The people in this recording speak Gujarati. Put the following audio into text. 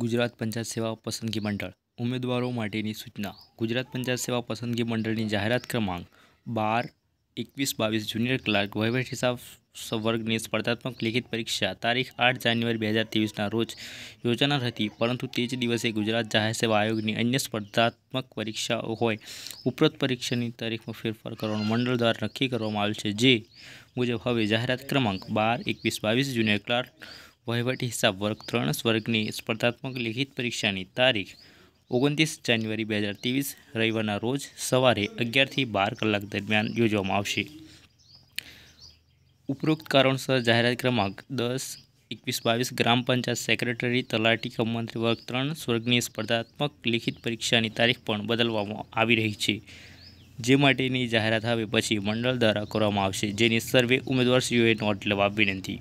ગુજરાત પંચાયત સેવા પસંદગી મંડળ ઉમેદવારો માટેની સૂચના ગુજરાત પંચાયત સેવા પસંદગી મંડળની જાહેરાત ક્રમાંક બાર એકવીસ બાવીસ જુનિયર ક્લાર્ક વહીવટ હિસાબ વર્ગની સ્પર્ધાત્મક લિખિત પરીક્ષા તારીખ આઠ જાન્યુઆરી બે હજાર ત્રેવીસના રોજ યોજાનાર હતી પરંતુ તે જ દિવસે ગુજરાત જાહેર સેવા આયોગની અન્ય સ્પર્ધાત્મક પરીક્ષાઓ હોય ઉપરોક્ત પરીક્ષાની તારીખમાં ફેરફાર કરવાનું મંડળ દ્વારા નક્કી કરવામાં આવ્યું છે જે મુજબ હવે જાહેરાત ક્રમાંક બાર એકવીસ બાવીસ જુનિયર ક્લાર્ક વહીવટી હિસાબ વર્ગ ત્રણ સ્વર્ગની સ્પર્ધાત્મક લિખિત પરીક્ષાની તારીખ ઓગણત્રીસ જાન્યુઆરી બે હજાર ત્રેવીસ રવિવારના રોજ સવારે અગિયારથી બાર કલાક દરમિયાન યોજવામાં આવશે ઉપરોક્ત કારણોસર જાહેરાત ક્રમાંક દસ એકવીસ બાવીસ ગ્રામ પંચાયત સેક્રેટરી તલાટી કમંત્રી વર્ગ ત્રણ સ્વર્ગની સ્પર્ધાત્મક લિખિત પરીક્ષાની તારીખ પણ બદલવામાં આવી રહી છે જે માટેની જાહેરાત હવે પછી મંડળ દ્વારા કરવામાં આવશે જેની સર્વે ઉમેદવાર શ્રીઓએ નોંધ લેવા વિનંતી